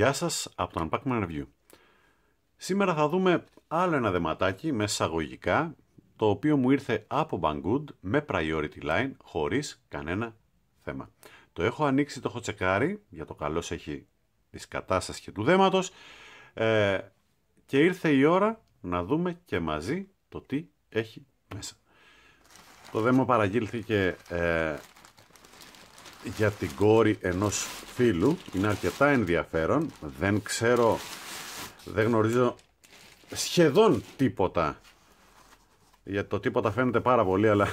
Γεια σας από το Unpackman Review. Σήμερα θα δούμε άλλο ένα δεματάκι με εισαγωγικά, το οποίο μου ήρθε από Banggood με priority line χωρίς κανένα θέμα. Το έχω ανοίξει, το έχω τσεκάρει, για το καλός έχει της κατάστασης και του δέματος ε, και ήρθε η ώρα να δούμε και μαζί το τι έχει μέσα. Το δέμα παραγγείλθηκε ε, για την κόρη ενός φίλου. Είναι αρκετά ενδιαφέρον. Δεν ξέρω, δεν γνωρίζω σχεδόν τίποτα. Για το τίποτα φαίνεται πάρα πολύ, αλλά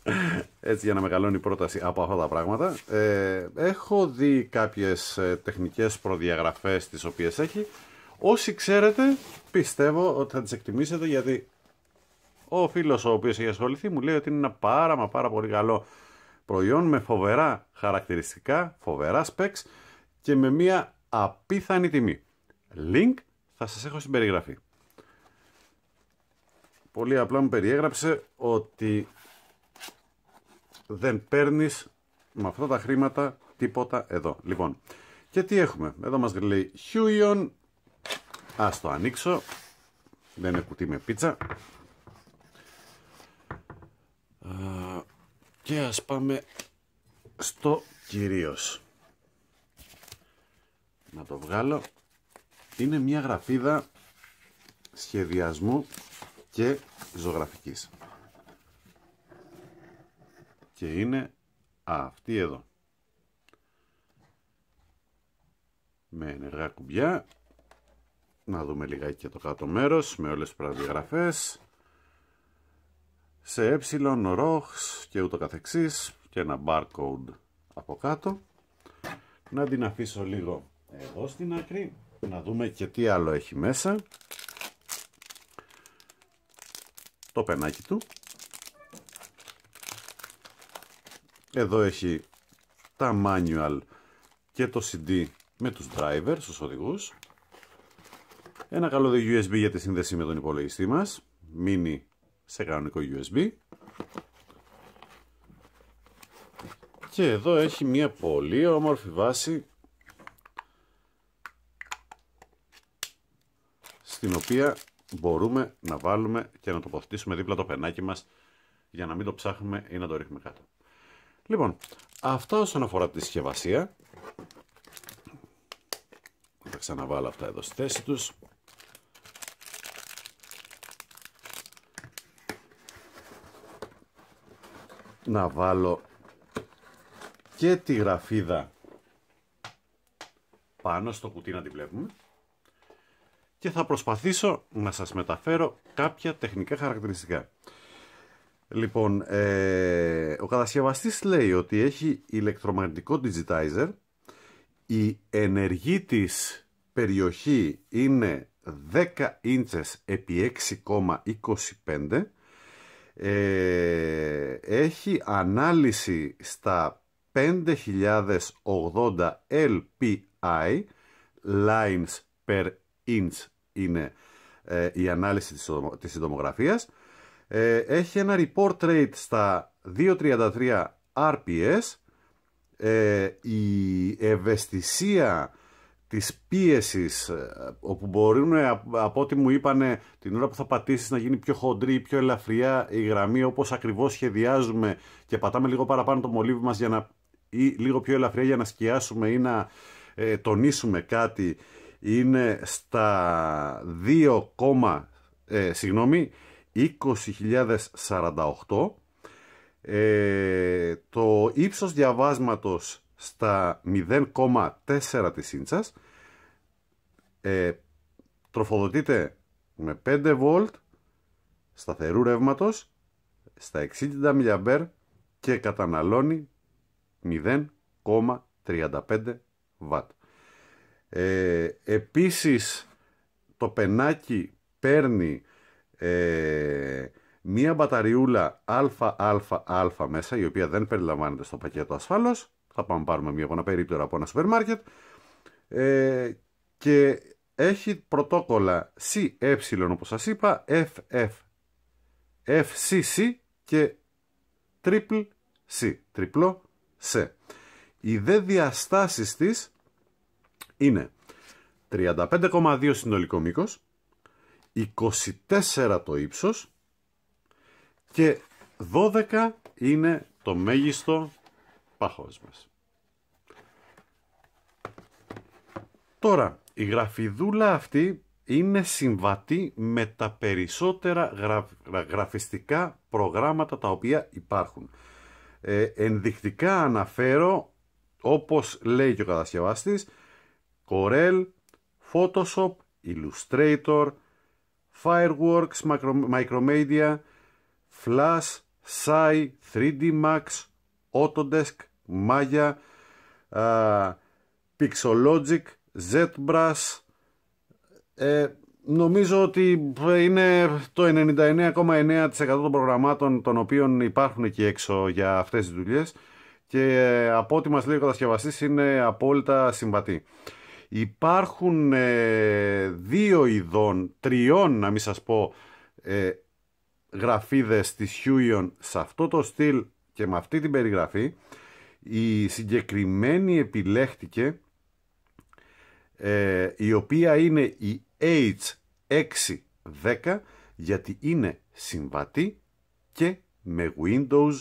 έτσι για να μεγαλώνει η πρόταση από αυτά τα πράγματα. Ε, έχω δει κάποιες ε, τεχνικές προδιαγραφές τις οποίες έχει. Όσοι ξέρετε, πιστεύω ότι θα τις εκτιμήσετε γιατί ο φίλος ο οποίος έχει ασχοληθεί μου λέει ότι είναι ένα πάρα μα πάρα πολύ καλό προϊόν με φοβερά χαρακτηριστικά, φοβερά specs και με μια απίθανη τιμή. Link θα σας έχω στην περιγραφή. Πολύ απλά μου περιέγραψε ότι δεν παίρνεις με αυτά τα χρήματα τίποτα εδώ. Λοιπόν, και τι έχουμε. Εδώ μας λέει Huion. Ας το ανοίξω. Δεν είναι κουτί με πίτσα. και ας πάμε στο κυρίως να το βγάλω είναι μια γραφίδα σχεδιασμού και ζωγραφικής και είναι αυτή εδώ με ενεργά κουμπιά να δούμε λιγάκι και το κάτω μέρος με όλες τις προδιαγραφές σε ε, ρόχ και ούτω καθεξής και ένα barcode από κάτω να την αφήσω λίγο εδώ στην άκρη να δούμε και τι άλλο έχει μέσα το πενάκι του εδώ έχει τα manual και το CD με τους drivers, τους οδηγούς ένα καλώδιο USB για τη σύνδεση με τον υπολογιστή μας mini σε κανονικό USB. Και εδώ έχει μια πολύ όμορφη βάση στην οποία μπορούμε να βάλουμε και να τοποθετήσουμε δίπλα το πενάκι μας για να μην το ψάχνουμε ή να το ρίχνουμε κάτω. Λοιπόν, αυτά όσον αφορά τη συσκευασία. Θα ξαναβάλω αυτά εδώ στη θέση τους. να βάλω και τη γραφίδα πάνω στο κουτί να τη βλέπουμε και θα προσπαθήσω να σας μεταφέρω κάποια τεχνικά χαρακτηριστικά. Λοιπόν, ε, ο κατασκευαστής λέει ότι έχει ηλεκτρομαγνητικό digitizer, η ενεργή της περιοχή είναι 10 ίντσες επί 6,25 ε, έχει ανάλυση στα 5080 LPI, lines per inch είναι ε, η ανάλυση της, της ε, έχει ένα report rate στα 233 RPS. η ευαισθησία της πίεσης ε, όπου μπορούν ε, από ό,τι μου είπανε την ώρα που θα πατήσεις να γίνει πιο χοντρή ή πιο ελαφριά η γραμμή όπως ακριβώς σχεδιάζουμε και πατάμε λίγο παραπάνω το μολύβι μας για να, ή λίγο πιο ελαφριά για να σκιάσουμε ή να ε, τονίσουμε κάτι είναι στα 2, ε, συγγνώμη 20.048 ε, το ύψος διαβάσματος στα 0,4 της ίντσας ε, τροφοδοτείται με 5 V σταθερού ρεύματος στα 60 mA και καταναλώνει 0,35 W. Ε, επίσης το πενάκι παίρνει ε, μία μπαταριούλα ΑΑΑ μέσα η οποία δεν περιλαμβάνεται στο πακέτο ασφάλως θα πάμε πάρουμε μια περίπτωρα από ένα σούπερ μάρκετ ε, και έχει πρωτόκολλα CE ε, όπως σας είπα, FF, FCC και triple C, τριπλό C. Οι δε διαστάσεις της είναι 35,2 συνολικό μήκος, 24 το ύψος και 12 είναι το μέγιστο Τώρα, η γραφιδούλα αυτή είναι συμβατή με τα περισσότερα γραφιστικά προγράμματα τα οποία υπάρχουν. Ε, ενδεικτικά αναφέρω, όπως λέει και ο κατασκευαστής, Corel, Photoshop, Illustrator, Fireworks, Micromedia, Flash, Sai, 3D Max, Autodesk, Μαγιά, Pixologic, ZBrush. Ε, νομίζω ότι είναι το 99,9% των προγραμμάτων των οποίων υπάρχουν εκεί έξω για αυτές τις δουλειές και ε, από ό,τι μας λέει ο κατασκευαστής είναι απόλυτα συμβατή. Υπάρχουν ε, δύο ειδών, τριών να μην σας πω, ε, γραφίδες της Huion σε αυτό το στυλ και με αυτή την περιγραφή η συγκεκριμένη επιλέχτηκε ε, η οποία είναι η H610 γιατί είναι συμβατή και με Windows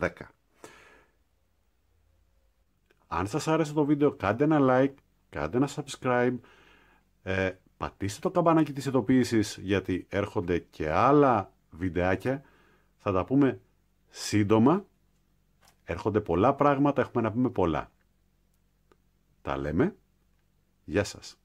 10. Αν σας άρεσε το βίντεο κάντε ένα like, κάντε ένα subscribe, ε, πατήστε το καμπανάκι της ειδοποίησης γιατί έρχονται και άλλα βιντεάκια. Θα τα πούμε σύντομα. Έρχονται πολλά πράγματα, έχουμε να πούμε πολλά. Τα λέμε. Γεια σας.